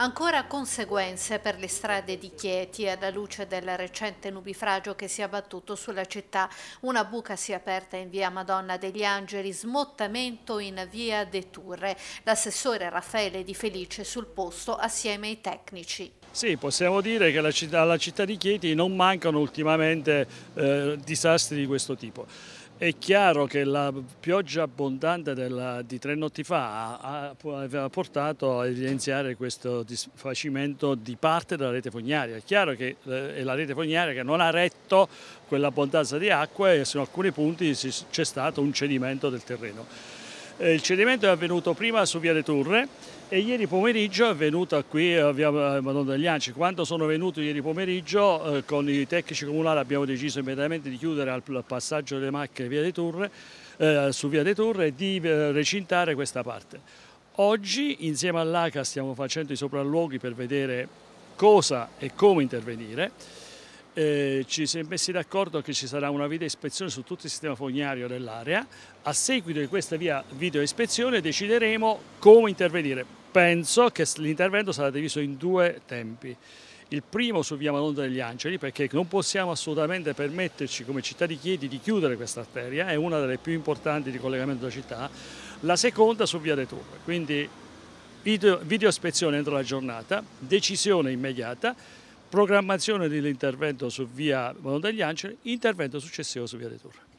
Ancora conseguenze per le strade di Chieti alla luce del recente nubifragio che si è abbattuto sulla città. Una buca si è aperta in via Madonna degli Angeli, smottamento in via De Turre. L'assessore Raffaele Di Felice sul posto assieme ai tecnici. Sì, possiamo dire che alla città, di Chieti non mancano ultimamente eh, disastri di questo tipo. È chiaro che la pioggia abbondante della, di tre notti fa aveva portato a evidenziare questo disfacimento di parte della rete fognaria. È chiaro che eh, è la rete fognaria che non ha retto quell'abbondanza di acqua e su alcuni punti c'è stato un cedimento del terreno. Eh, il cedimento è avvenuto prima su Via Le Torre e ieri pomeriggio è avvenuto qui a eh, Via eh, Madonna degli Anci. Quando sono venuto ieri pomeriggio con i tecnici comunali abbiamo deciso immediatamente di chiudere al passaggio delle macchie via Turre, eh, su Via Le Torre e di recintare questa parte. Oggi insieme all'ACA stiamo facendo i sopralluoghi per vedere cosa e come intervenire eh, ci siamo messi d'accordo che ci sarà una video ispezione su tutto il sistema fognario dell'area. A seguito di questa via video ispezione decideremo come intervenire. Penso che l'intervento sarà diviso in due tempi. Il primo su via Madonna degli Angeli perché non possiamo assolutamente permetterci come città di Chiedi di chiudere questa arteria, è una delle più importanti di collegamento della città. La seconda su via De Turre, quindi video, video ispezione entro la giornata, decisione immediata programmazione dell'intervento su via Mono degli Anceri, intervento successivo su via dei Torre.